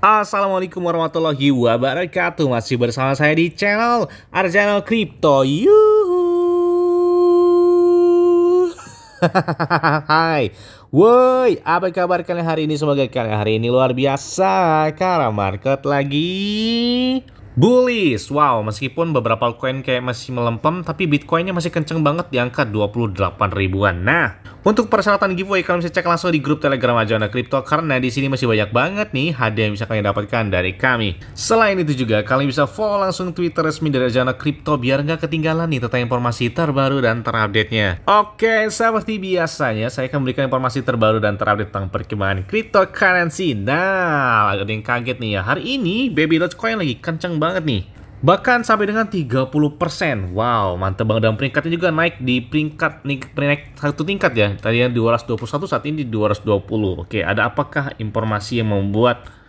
Assalamualaikum warahmatullahi wabarakatuh Masih bersama saya di channel Arjano Crypto You Hai Woi, apa kabar kalian hari ini? Semoga kalian hari ini luar biasa Karena market lagi Bullish, wow meskipun beberapa koin kayak masih melempem tapi Bitcoinnya masih kenceng banget di angka 28 ribuan. Nah, untuk persyaratan giveaway kalian bisa cek langsung di grup Telegram Ajana Crypto karena di sini masih banyak banget nih hadiah yang bisa kalian dapatkan dari kami. Selain itu juga kalian bisa follow langsung Twitter resmi dari Ajana Crypto biar nggak ketinggalan nih tentang informasi terbaru dan terupdate-nya. Oke, seperti biasanya saya akan memberikan informasi terbaru dan terupdate tentang perkembangan cryptocurrency. Nah, ada yang kaget nih ya. Hari ini Baby Dogecoin lagi kenceng banget nih. Bahkan sampai dengan 30%. Wow, mantep banget. Dan peringkatnya juga naik di peringkat naik satu tingkat ya. Tadi yang 221 saat ini di 220. Oke, ada apakah informasi yang membuat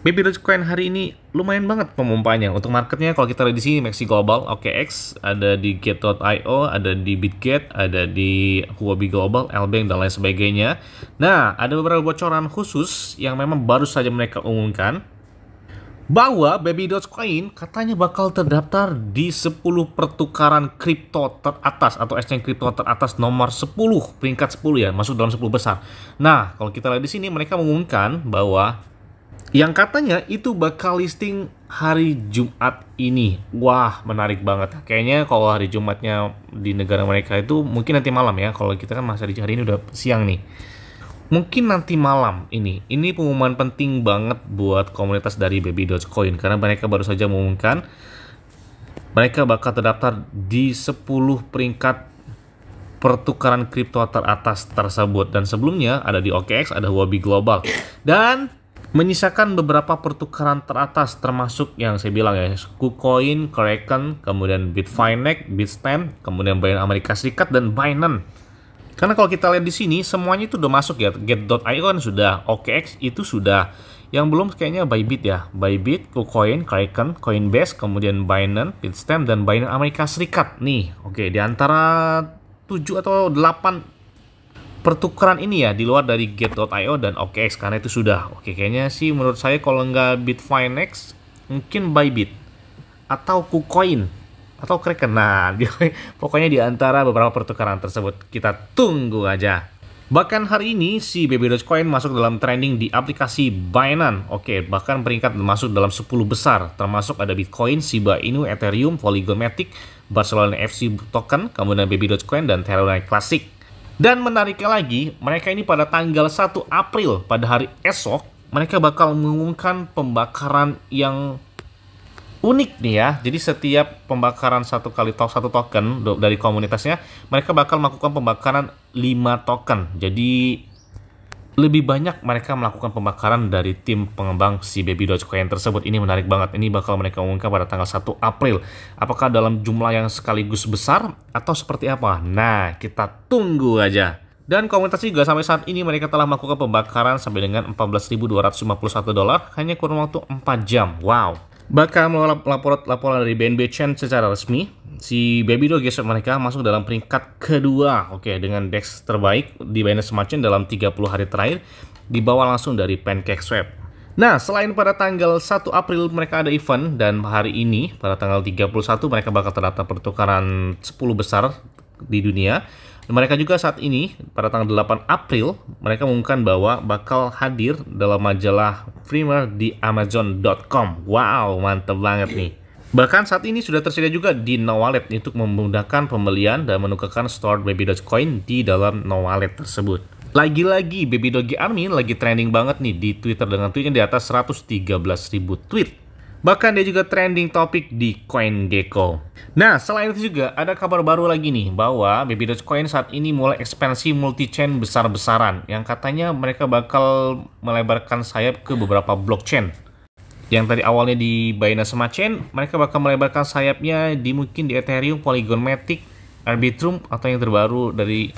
Baby Dogecoin hari ini lumayan banget pemumpahnya Untuk marketnya kalau kita lihat di sini Maxi Global, OKX, ada di Gate.io, ada di Bitget, ada di Huobi Global, Lbank dan lain sebagainya. Nah, ada beberapa bocoran khusus yang memang baru saja mereka umumkan bahwa Baby Dogecoin katanya bakal terdaftar di 10 pertukaran kripto teratas atau exchange kripto teratas nomor 10, peringkat 10 ya, masuk dalam 10 besar. Nah, kalau kita lihat di sini mereka mengumumkan bahwa yang katanya itu bakal listing hari Jumat ini. Wah, menarik banget. Kayaknya kalau hari Jumatnya di negara mereka itu mungkin nanti malam ya. Kalau kita kan masih hari ini udah siang nih mungkin nanti malam ini ini pengumuman penting banget buat komunitas dari Baby Coin karena mereka baru saja mengumumkan mereka bakal terdaftar di 10 peringkat pertukaran kripto teratas tersebut dan sebelumnya ada di OKX ada Huobi Global dan menyisakan beberapa pertukaran teratas termasuk yang saya bilang ya KuCoin, Kraken, kemudian Bitfinex, Bitstamp, kemudian Binance Amerika Serikat dan Binance karena kalau kita lihat di sini semuanya itu udah masuk ya. Get.io kan sudah, OKX itu sudah. Yang belum kayaknya Bybit ya. Bybit, KuCoin, Kraken, Coinbase, kemudian Binance, Bitstamp dan Binance Amerika Serikat. Nih, oke okay, di antara 7 atau 8 pertukaran ini ya di luar dari Get.io dan OKX karena itu sudah. Oke, okay, kayaknya sih menurut saya kalau nggak Bitfinex mungkin Bybit atau KuCoin atau Nah, Pokoknya di antara beberapa pertukaran tersebut kita tunggu aja. Bahkan hari ini si BB Dogecoin masuk dalam trending di aplikasi Binance. Oke, bahkan peringkat masuk dalam 10 besar, termasuk ada Bitcoin, Shiba Inu, Ethereum, Polygon Barcelona FC Token, kemudian BB Dogecoin, dan Terra Classic. Dan menariknya lagi, mereka ini pada tanggal 1 April, pada hari esok, mereka bakal mengumumkan pembakaran yang unik nih ya. Jadi setiap pembakaran satu kali to satu token dari komunitasnya, mereka bakal melakukan pembakaran 5 token. Jadi lebih banyak mereka melakukan pembakaran dari tim pengembang si Baby Dogecoin tersebut. Ini menarik banget. Ini bakal mereka umumkan pada tanggal 1 April. Apakah dalam jumlah yang sekaligus besar atau seperti apa? Nah, kita tunggu aja. Dan komunitas juga sampai saat ini mereka telah melakukan pembakaran sampai dengan 14.251 dolar hanya kurang waktu 4 jam. Wow, Bahkan melalui laporan, laporan dari BNB Chain secara resmi, si Baby Gesture mereka masuk dalam peringkat kedua, oke, okay, dengan DEX terbaik di Binance Smart Chain dalam 30 hari terakhir, dibawa langsung dari Pancake Swap. Nah, selain pada tanggal 1 April mereka ada event, dan hari ini, pada tanggal 31, mereka bakal terdata pertukaran 10 besar di dunia. Mereka juga saat ini pada tanggal 8 April mereka mengumumkan bahwa bakal hadir dalam majalah Primer di Amazon.com. Wow, mantep banget nih. Bahkan saat ini sudah tersedia juga di No Wallet untuk memudahkan pembelian dan menukarkan store Baby Coin di dalam No Wallet tersebut. Lagi-lagi Baby Doge Army lagi trending banget nih di Twitter dengan tweetnya di atas 113.000 tweet. Bahkan dia juga trending topik di CoinGecko. Nah, selain itu juga ada kabar baru lagi nih bahwa Baby Dogecoin saat ini mulai ekspansi multi-chain besar-besaran yang katanya mereka bakal melebarkan sayap ke beberapa blockchain. Yang tadi awalnya di Binance Smart Chain, mereka bakal melebarkan sayapnya di mungkin di Ethereum, Polygon Matic, Arbitrum atau yang terbaru dari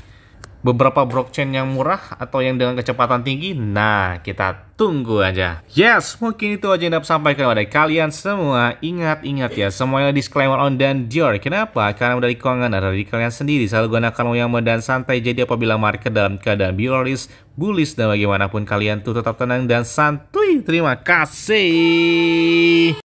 beberapa blockchain yang murah atau yang dengan kecepatan tinggi? Nah, kita tunggu aja. Yes, mungkin itu aja yang dapat sampaikan kepada kalian semua. Ingat-ingat ya, semuanya disclaimer on dan dior. Kenapa? Karena dari keuangan ada dari kalian sendiri. Selalu gunakan uang yang dan santai. Jadi apabila market dalam keadaan bearish, bullish, dan bagaimanapun kalian tuh tetap tenang dan santuy. Terima kasih.